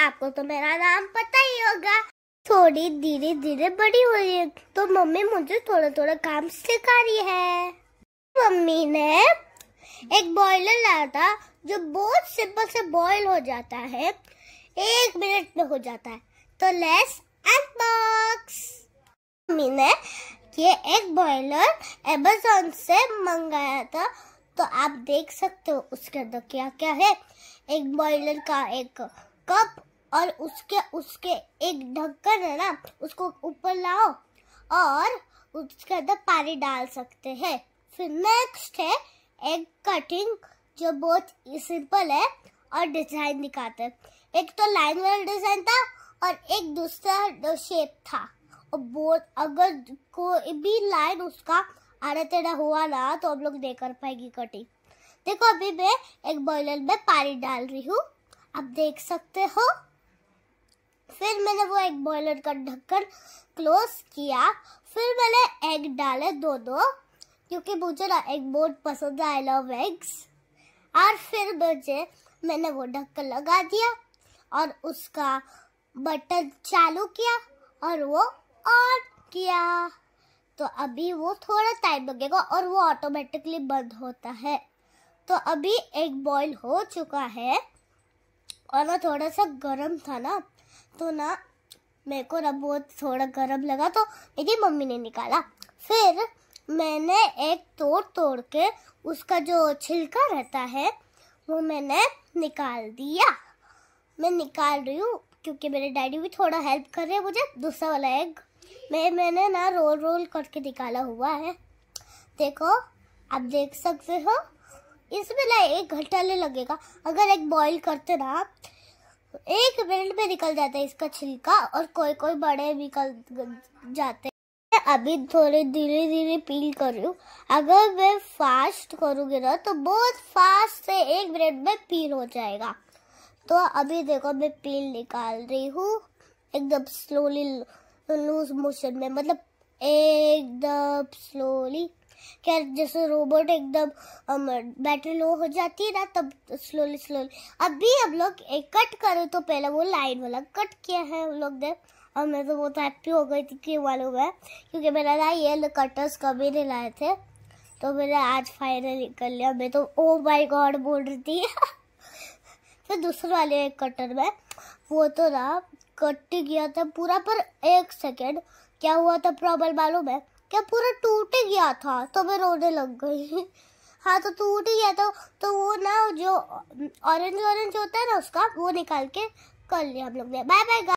आपको तो मेरा नाम पता ही होगा थोड़ी धीरे धीरे बड़ी हो रही है तो मम्मी मुझे थोड़ा थोड़ा काम सिखा रही है मम्मी ने एक बॉयलर लाया था जो बहुत सिंपल से बॉयल हो जाता है एक मिनट में हो जाता है तो लेस अनबॉक्स मम्मी ने ये एक बॉयलर एमेजोन से मंगाया था तो आप देख सकते हो उसके अंदर क्या क्या है एक बॉयलर का एक कप और उसके उसके एक ढक्कन है ना उसको ऊपर लाओ और उसके अंदर पानी डाल सकते हैं फिर नेक्स्ट है एग कटिंग जो बहुत सिंपल है और डिजाइन दिखाते एक तो लाइन वाला डिजाइन था और एक दूसरा शेप था और बहुत अगर कोई भी लाइन उसका आड़ा टेढ़ा हुआ ना तो हम लोग देख कर पाएगी कटिंग देखो अभी मैं एक बॉयलर में पानी डाल रही हूँ आप देख सकते हो फिर मैंने वो एग बॉयलर का ढक्कन क्लोज किया फिर मैंने एग डाले दो दो क्योंकि मुझे ना एग बहुत पसंद है आई लव एग्स और फिर मुझे मैंने वो ढक्कन लगा दिया और उसका बटन चालू किया और वो ऑन किया तो अभी वो थोड़ा टाइम लगेगा और वो ऑटोमेटिकली बंद होता है तो अभी एग बॉईल हो चुका है और वो थोड़ा सा गर्म था ना तो ना मेरे को ना बहुत थोड़ा गर्म लगा तो मेरी मम्मी ने निकाला फिर मैंने एक तोड़ तोड़ के उसका जो छिलका रहता है वो मैंने निकाल दिया मैं निकाल रही हूँ क्योंकि मेरे डैडी भी थोड़ा हेल्प कर रहे हैं मुझे दूसरा वाला एग मैं मैंने ना रोल रोल करके निकाला हुआ है देखो आप देख सकते हो इसमें ना एक घंटा लगेगा अगर एक बॉईल करते ना एक मिनट में निकल जाता है इसका छिलका और कोई कोई बड़े निकल जाते हैं अभी थोड़े धीरे धीरे पील कर रही हूँ अगर मैं फास्ट करूँगी ना तो बहुत फास्ट से एक मिनट में पील हो जाएगा तो अभी देखो मैं पील निकाल रही हूँ एकदम स्लोली लूज मोशन में मतलब एकदम स्लोली क्या जैसे रोबोट एकदम बैटरी लो हो जाती है ना तब स्लोली स्लोली अभी हम लोग एक कट करें तो पहले वो लाइन वाला कट किया है हम लोग ने और मैं तो बहुत हैप्पी हो गई थी कि वालों है क्योंकि मैंने ना ये कटर्स कभी नहीं लाए थे तो मैंने आज फाइनली कर लिया मैं तो ओ माय गॉड बोल रही थी फिर तो दूसरे वाले एक कटर में वो तो ना कट गया था पूरा पर एक सेकेंड क्या हुआ था प्रॉब्लम मालूम है क्या पूरा टूट गया था तो मैं रोने लग गई हाँ तो टूट गया था तो वो ना जो ऑरेंज ऑरेंज होता है ना उसका वो निकाल के कर लिया हम लोग ने बाय बाय